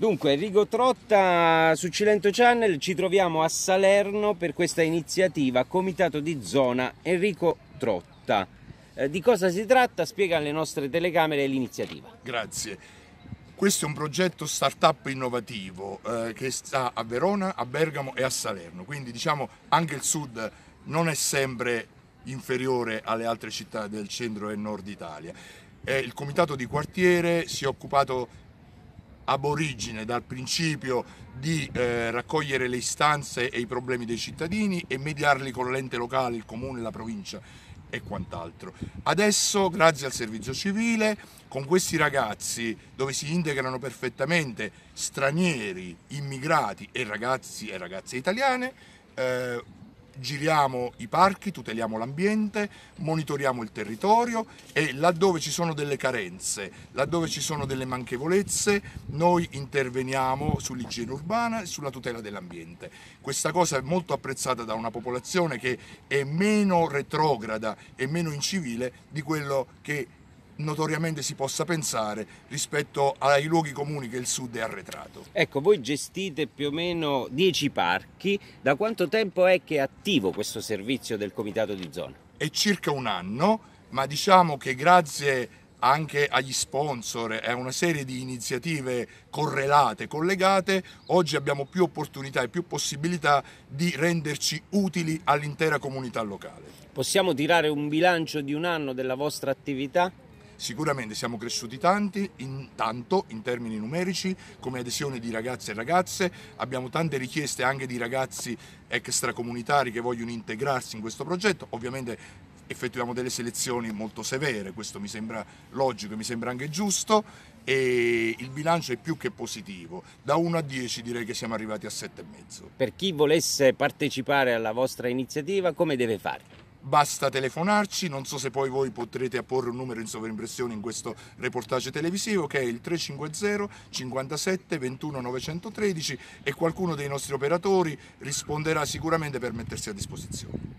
Dunque, Rigo Trotta su Cilento Channel, ci troviamo a Salerno per questa iniziativa Comitato di Zona Enrico Trotta. Eh, di cosa si tratta? Spiega alle nostre telecamere l'iniziativa. Grazie. Questo è un progetto start-up innovativo eh, che sta a Verona, a Bergamo e a Salerno, quindi diciamo anche il sud non è sempre inferiore alle altre città del centro e nord Italia. Eh, il comitato di quartiere si è occupato aborigine dal principio di eh, raccogliere le istanze e i problemi dei cittadini e mediarli con l'ente locale, il comune, la provincia e quant'altro. Adesso, grazie al servizio civile, con questi ragazzi, dove si integrano perfettamente stranieri, immigrati e ragazzi e ragazze italiane, eh, giriamo i parchi, tuteliamo l'ambiente, monitoriamo il territorio e laddove ci sono delle carenze, laddove ci sono delle manchevolezze, noi interveniamo sull'igiene urbana e sulla tutela dell'ambiente. Questa cosa è molto apprezzata da una popolazione che è meno retrograda e meno incivile di quello che notoriamente si possa pensare rispetto ai luoghi comuni che il sud è arretrato. Ecco, voi gestite più o meno 10 parchi, da quanto tempo è che è attivo questo servizio del comitato di zona? È circa un anno, ma diciamo che grazie anche agli sponsor e a una serie di iniziative correlate, collegate, oggi abbiamo più opportunità e più possibilità di renderci utili all'intera comunità locale. Possiamo tirare un bilancio di un anno della vostra attività? Sicuramente siamo cresciuti tanti, in, tanto in termini numerici, come adesione di ragazze e ragazze, abbiamo tante richieste anche di ragazzi extracomunitari che vogliono integrarsi in questo progetto, ovviamente effettuiamo delle selezioni molto severe, questo mi sembra logico, mi sembra anche giusto e il bilancio è più che positivo, da 1 a 10 direi che siamo arrivati a 7,5. Per chi volesse partecipare alla vostra iniziativa come deve fare? Basta telefonarci, non so se poi voi potrete apporre un numero in sovrimpressione in questo reportage televisivo che è il 350 57 21 913 e qualcuno dei nostri operatori risponderà sicuramente per mettersi a disposizione.